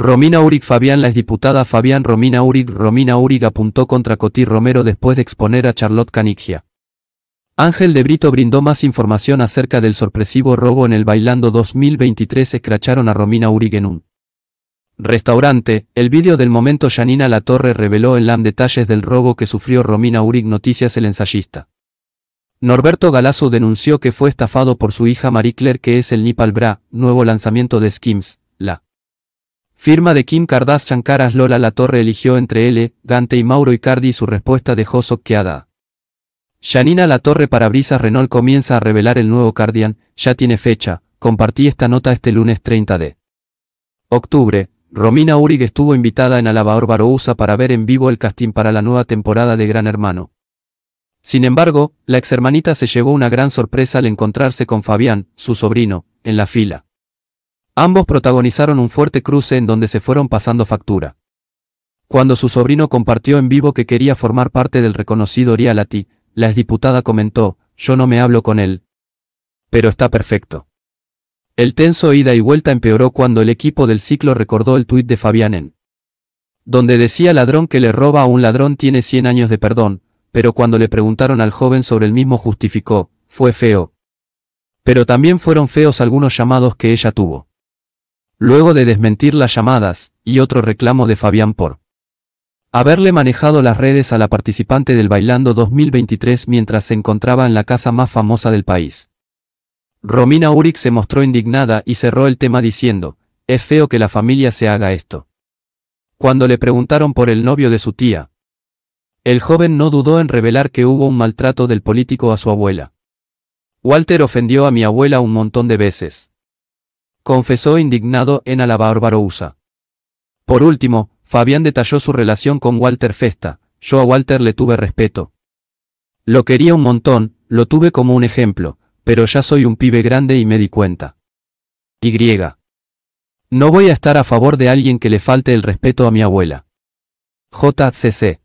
Romina Uric Fabián La exdiputada Fabián Romina Uric Romina Uric apuntó contra Coti Romero después de exponer a Charlotte Canigia. Ángel de Brito brindó más información acerca del sorpresivo robo en el Bailando 2023 escracharon a Romina Uric en un restaurante. El vídeo del momento La Torre reveló en LAM detalles del robo que sufrió Romina Uric Noticias el ensayista. Norberto Galazo denunció que fue estafado por su hija Marie Claire que es el Nipal Bra, nuevo lanzamiento de Skims, Firma de Kim Kardashian Caras Lola La Torre eligió entre L, Gante y Mauro Icardi y su respuesta dejó soqueada. Janina La Torre Brisa Renault comienza a revelar el nuevo Cardian, ya tiene fecha, compartí esta nota este lunes 30 de octubre. Romina Urig estuvo invitada en Alabaor Barousa para ver en vivo el casting para la nueva temporada de Gran Hermano. Sin embargo, la ex hermanita se llevó una gran sorpresa al encontrarse con Fabián, su sobrino, en la fila. Ambos protagonizaron un fuerte cruce en donde se fueron pasando factura. Cuando su sobrino compartió en vivo que quería formar parte del reconocido reality, la exdiputada comentó, yo no me hablo con él. Pero está perfecto. El tenso ida y vuelta empeoró cuando el equipo del ciclo recordó el tuit de Fabianen. Donde decía ladrón que le roba a un ladrón tiene 100 años de perdón, pero cuando le preguntaron al joven sobre el mismo justificó, fue feo. Pero también fueron feos algunos llamados que ella tuvo luego de desmentir las llamadas, y otro reclamo de Fabián por haberle manejado las redes a la participante del Bailando 2023 mientras se encontraba en la casa más famosa del país. Romina Uric se mostró indignada y cerró el tema diciendo, es feo que la familia se haga esto. Cuando le preguntaron por el novio de su tía, el joven no dudó en revelar que hubo un maltrato del político a su abuela. Walter ofendió a mi abuela un montón de veces confesó indignado en bárbaro usa Por último, Fabián detalló su relación con Walter Festa, yo a Walter le tuve respeto. Lo quería un montón, lo tuve como un ejemplo, pero ya soy un pibe grande y me di cuenta. Y. No voy a estar a favor de alguien que le falte el respeto a mi abuela. JCC.